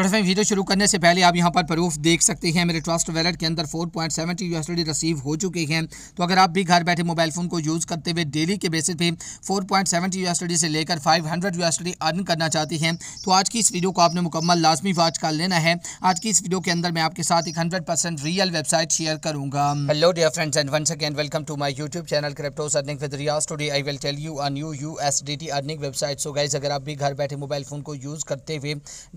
trust video शुरू करने से पहले आप यहाँ पर प्रूफ देख सकते हैं मेरे ट्रस्ट वैलेट के अंदर four point seventy USD receive हो चुके हैं तो अगर आप भी घर बैठे मोबाइल फ़ोन को यूज़ करते हुए डेली के बेसिस पे फोर पॉइंट सेवेंटी यूएसडी से लेकर फाइव हंड्रेड यूएसडी अर्न करना चाहती हैं तो आज की इस वीडियो को आपने मुकम्मल लाजमी वाच कर लेना है आज की इस वीडियो के अंदर मैं आपके साथ एक hundred percent real website share करूँगा hello dear friends and one second welcome to my YouTube channel crypto earning with Riyaz today I will tell you a new you earning website so guys अगर आप भी घर बैठे mobile phone को use करते हुए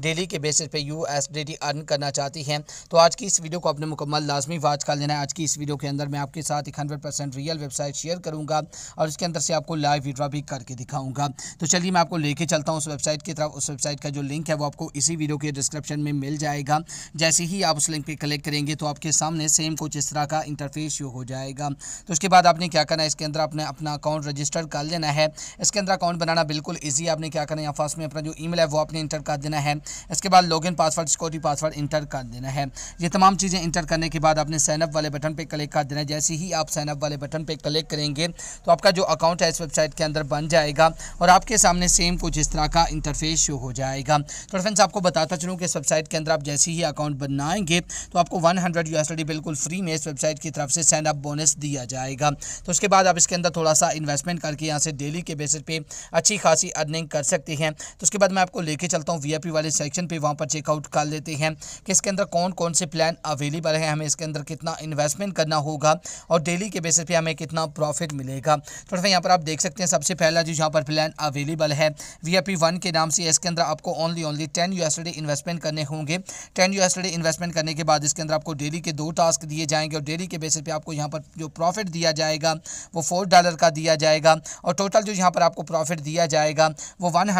daily के बेसिस पे यू अर्न करना चाहती हैं तो आज की इस वीडियो को अपने मुकम्मल लाजमी वाच कर लेना है आज की इस वीडियो के अंदर मैं आपके साथ एक हंड्रेड रियल वेबसाइट शेयर करूँगा और इसके अंदर से आपको लाइव विड्रा भी करके दिखाऊँगा तो चलिए मैं आपको लेके चलता हूँ उस वेबसाइट की तरफ उस वेबसाइट का जो लिंक है वो आपको इसी वीडियो के डिस्क्रिप्शन में मिल जाएगा जैसे ही आप उस लिंक पर क्लिक करेंगे तो आपके सामने सेम कुछ इस तरह का इंटरफेस शो हो जाएगा तो उसके बाद आपने क्या करना है इसके अंदर आपने अपना अकाउंट रजिस्टर कर लेना है इसके अंदर अकाउंट बनाना बिल्कुल ईजी आपने क्या करना है फर्स्ट में अपना जो ईमेल है वो आपने इंटर कर देना है इसके बाद login password security password enter कर देना है ये तमाम चीज़ें इंटर करने के बाद आपने साइनअप वाले बटन पर क्लिक कर देना है जैसे ही आप साइनअप वाले बटन पर क्लिक करेंगे तो आपका जो अकाउंट है इस वेबसाइट के अंदर बन जाएगा और आपके सामने सेम कुछ इस तरह का इंटरफेस शो हो जाएगा तो फ्रेंड्स आपको बताता चलूँ कि इस वेबसाइट के अंदर आप जैसे ही अकाउंट बनाएंगे तो आपको वन हंड्रेड बिल्कुल फ्री में इस वेबसाइट की तरफ से साइनअप बोनस दिया जाएगा तो उसके बाद आप इसके अंदर थोड़ा सा इन्वेस्टमेंट करके यहाँ से डेली के बेसिस पे अच्छी खासी अर्निंग कर सकते हैं तो उसके बाद मैं आपको लेके चलता हूँ वी वाले सेक्शन पर वहाँ पर पर चेकआउट कर लेते हैं कि इसके अंदर कौन कौन से प्लान अवेलेबल हैं हमें इसके अंदर कितना इन्वेस्टमेंट करना होगा और डेली के बेसिस पे हमें कितना प्रॉफिट मिलेगा तो यहाँ पर आप देख सकते हैं सबसे पहला जो यहाँ पर प्लान अवेलेबल है वी वन के नाम से इसके अंदर आपको only only ten USD investment करने होंगे टेन यूएसडी इन्वेस्टमेंट करने के बाद इसके अंदर आपको डेली के दो टास्क दिए जाएंगे और डेली के बेसिस पर आपको यहाँ पर जो प्रॉफिट दिया जाएगा वो फोर डॉलर का दिया जाएगा और टोटल जो यहाँ पर आपको प्रॉफिट दिया जाएगा वो वन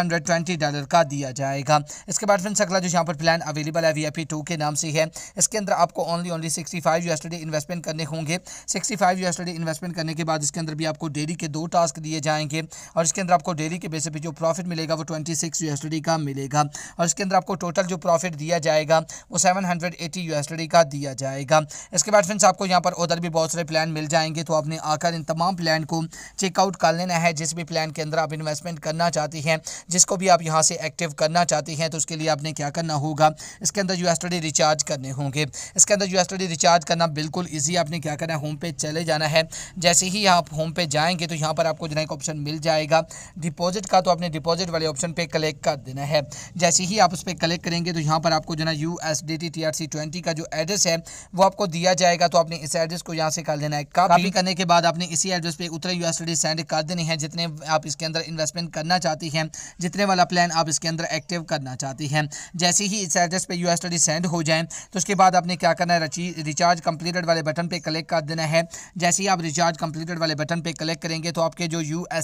डॉलर का दिया जाएगा इसके बाद फ्रेंड्स अगला जो यहाँ पर प्लान अवेलेबल है वी टू के नाम से है इसके अंदर आपको only only sixty five USD investment करने होंगे सिक्सटी फाइव यूएसडी इन्वेस्टमेंट करने के बाद इसके अंदर भी आपको डेली के दो टास्क दिए जाएंगे और इसके अंदर आपको डेली के बेसिस पर जो प्रॉफिट मिलेगा वो ट्वेंटी सिक्स का मिलेगा और इसके अंदर आपको टोटल जो प्रॉफिट दिया जाएगा वो सेवन हंड्रेड का दिया जाएगा इसके बाद फ्रेंड्स आपको यहाँ पर उधर भी बहुत सारे प्लान मिल जाएंगे तो आपने आकर इन तमाम प्लान को चेकआउट कर लेना है जिस भी प्लान के अंदर आप इन्वेस्टमेंट करना चाहती हैं जिसको भी आप यहाँ से एक्टिव करना चाहती हैं तो उसके लिए आपने क्या करना करना होगा इसके अंदर यूएसडी रिचार्ज करने होंगे इसके अंदर यूएसडी रिचार्ज करना बिल्कुल ईजी आपने क्या करना है होम पे चले जाना है जैसे ही आप होम पे जाएंगे तो यहाँ पर आपको जो एक ऑप्शन मिल जाएगा डिपॉजिट का तो आपने डिपॉजिट वाले ऑप्शन पर कलेक्ट कर देना है जैसे ही आप उस पर कलेक्ट करेंगे तो यहाँ पर आपको जो है U S D T T R C twenty का जो एड्रेस है वो आपको दिया जाएगा तो आपने इस एड्रेस को यहाँ से कर देना है कॉपी करने के बाद आपने इसी एड्रेस पर उतरे यूएसडी सेंड कर देने हैं जितने आप इसके अंदर इन्वेस्टमेंट करना चाहती हैं जितने वाला प्लान आप इसके अंदर एक्टिव करना चाहती हैं जैसे जैसे ही इस एड्रेस पे यू स्टडी सेंड हो जाए तो उसके बाद आपने क्या करना है रिचार्ज कंप्लीटेड वाले बटन पर क्लिक कर देना है जैसे ही आप रिचार्ज कंप्लीटेड वाले बटन पर क्लिक करेंगे तो आपके जो यू है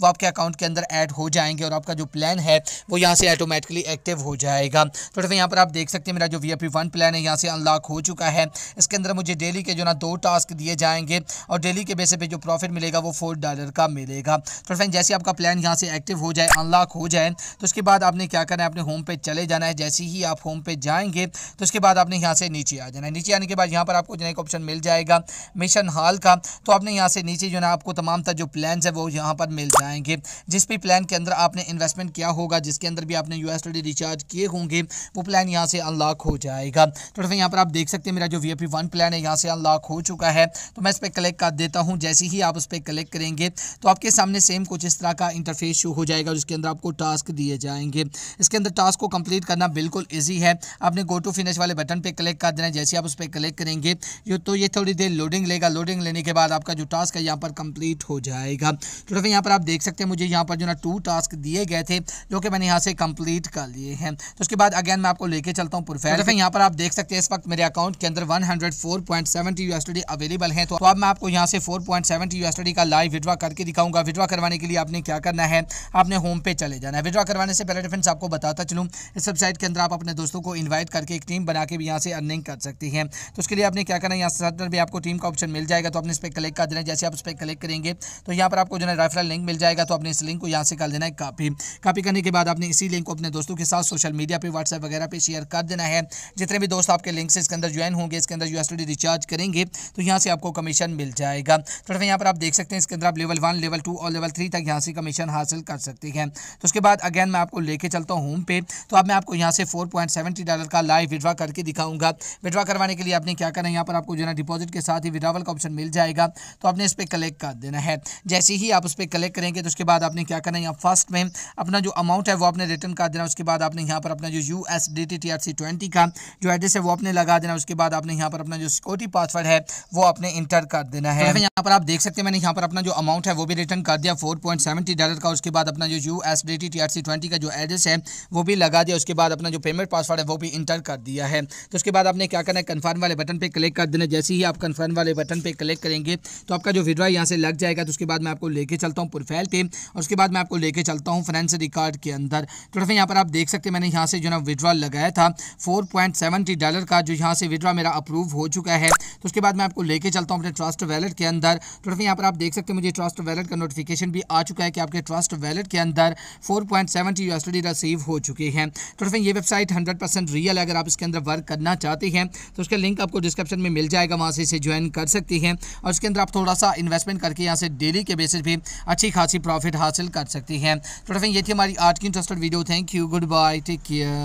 वो आपके अकाउंट के अंदर ऐड हो जाएंगे और आपका जो प्लान है वो यहाँ से ऑटोमेटिकली एक्टिव हो जाएगा तो फिर यहाँ पर आप देख सकते हैं मेरा जो वी वन प्लान है यहाँ से अनलॉक हो चुका है इसके अंदर मुझे डेली के जो ना दो टास्क दिए जाएंगे और डेली के बेस पर जो प्रॉफिट मिलेगा वो फोर डॉलर का मिलेगा तो फ्रेंड जैसे आपका प्लान यहाँ से एक्टिव हो जाए अनलॉक हो जाए तो उसके बाद आपने क्या करना है अपने होम पे चले जाए जाना है जैसे ही आप होम पे जाएंगे तो उसके बाद आपने यहाँ से नीचे आ जाना है नीचे आने के बाद यहाँ पर आपको जो है एक ऑप्शन मिल जाएगा मिशन हॉल का तो आपने यहाँ से नीचे जो है आपको तमाम तर जो प्लान है वो यहाँ पर मिल जाएंगे जिस भी प्लान के अंदर आपने इन्वेस्टमेंट किया होगा जिसके अंदर भी आपने यू रिचार्ज किए होंगे वो प्लान यहाँ से अनलॉक हो जाएगा तो फिर यहाँ पर आप देख सकते हैं मेरा जो वी वन प्लान है यहाँ से अनलॉक हो चुका है तो मैं इस पर कलेक्ट कर देता हूँ जैसे ही आप उस पर कलेक्ट करेंगे तो आपके सामने सेम कुछ इस तरह का इंटरफेस शो हो जाएगा जिसके अंदर आपको टास्क दिए जाएंगे इसके अंदर टास्क को कंप्लीट करना बिल्कुल ईजी है आपने गो टू फिनिश वाले बटन पर क्लिक कर देना जैसे आप उस पर क्लिक करेंगे ये तो ये थोड़ी देर लोडिंग लेगा लोडिंग लेने के बाद आपका जो टास्क है यहाँ पर कंप्लीट हो जाएगा तो दोस्तों यहाँ पर आप देख सकते हैं मुझे यहाँ पर जो ना टू टास्क दिए गए थे जो कि मैंने यहाँ से कंप्लीट कर लिए हैं तो उसके बाद अगेन मैं आपको लेके चलता हूँ प्रोफाइल तो यहाँ पर आप देख सकते हैं इस वक्त मेरे अकाउंट के अंदर 104.70 हंड्रेड अवेलेबल है तो अब मैं आपको यहाँ से 4.70 पॉइंट का लाइव विड्रा करके दिखाऊंगा विड्रा करवाने के लिए आपने क्या करना है आपने होम पे चले जाना है विड्रा करवाने से पहले डिफेंस आपको बताता चलूँ इस वेबसाइट के अंदर आप अपने दोस्तों को इन्वाइट करके एक टीम बना के भी यहाँ से अर्निंग कर सकती हैं तो उसके लिए आपने क्या करना है यहाँ पर भी आपको टीम का ऑप्शन मिल जाएगा तो आपने इस पर क्लिक कर देना जैसे आप इस पर क्लिक करेंगे तो यहाँ पर आपको जो है रेफरल लिंक मिल जाएगा तो आपने इस लिंक को यहाँ से कर देना है कापी कापी करने के बाद आपने इसी लिंक को अपने दोस्तों के साथ सोशल मीडिया पर व्हाट्सएप वगैरह पर शेयर कर देना है जितने भी दोस्त आपके लिंक से इसके अंदर ज्वाइन होंगे इसके अंदर यूएसडी रिचार्ज करेंगे तो यहाँ से आपको कमीशन मिल जाएगा तो यहाँ पर आप देख सकते हैं इसके अंदर आप लेवल वन लेवल टू और लेवल थ्री तक यहाँ से कमीशन हासिल कर सकते हैं तो उसके बाद अगेन मैं आपको लेके चलता हूँ होम पे तो अब मैं आप आपको यहाँ से फोर पॉइंट सेवेंटी डॉलर का लाइव विड्रा करके दिखाऊंगा विड्रा करवाने के लिए आपने क्या करना है यहाँ पर आपको जो है ना डिपॉजिट के साथ ही विड्रावल का ऑप्शन मिल जाएगा तो आपने इस पर कलेक्ट कर देना है जैसे ही आप उस पर कलेक्ट करेंगे तो उसके बाद आपने क्या करना है यहाँ फर्स्ट में अपना जो अमाउंट है वो आपने रिटर्न कर देना उसके बाद आपने यहाँ पर अपना जो U S D T C twenty का जो एड्रेस है वो आपने लगा देना उसके बाद आपने यहाँ पर अपना जो सिक्योरिटी पासवर्ड है वो आपने इंटर कर देना है तो यहाँ पर आप देख सकते हैं मैंने यहाँ पर अपना जो अमाउंट है वो भी रिटर्न कर दिया फोर पॉइंट सेवेंटी डॉलर का उसके बाद अपना जो U S D T twenty का जो एड्रेस है वो भी लगा दिया उसके बाद अपना जो पेमेंट पासवर्ड है वो भी इंटर कर दिया है तो उसके बाद आपने क्या करना है कन्फर्म वाले बटन पर क्लिक कर देना जैसे ही आप कन्फर्म वाले बटन पर क्लिक करेंगे तो आपका जो विड्रा यहाँ से लग जाएगा तो उसके बाद मैं आपको लेके चलता हूँ प्रोफाइल पे और उसके बाद मैं आपको लेके चलता हूँ फ्रेंड्स रिकॉर्ड के अंदर तो फिर यहाँ पर आप देख सकते हैं मैंने यहाँ से जो ना विड्रॉ लगाया था फोर डॉलर का जो यहाँ से विड्रॉ मेरा अप्रूव हो चुका है तो उसके बाद मैं आपको लेके चलता हूँ अपने ट्रस्ट वैलेट के अंदर तो फिर यहाँ पर आप देख सकते हैं मुझे ट्रस्ट वैलेट का नोटिफिकेशन भी आ चुका है कि आपके ट्रस्ट वैलेट के अंदर फोर पॉइंट सेवेंटी रिसीव हो चुके हैं तो फ्रेंड ये वेबसाइट हंड्रेड परसेंट रियल है अगर आप इसके अंदर वर्क करना चाहते हैं तो उसका लिंक आपको डिस्क्रिप्शन में मिल जाएगा वहाँ से इसे ज्वाइन कर सकती हैं और इसके अंदर आप थोड़ा सा इन्वेस्टमेंट करके यहाँ से डेली के बेसिस भी अच्छी खासी प्रॉफिट हासिल कर सकती हैं तो फ्रेंड ये थी हमारी आज की interested video thank you goodbye take care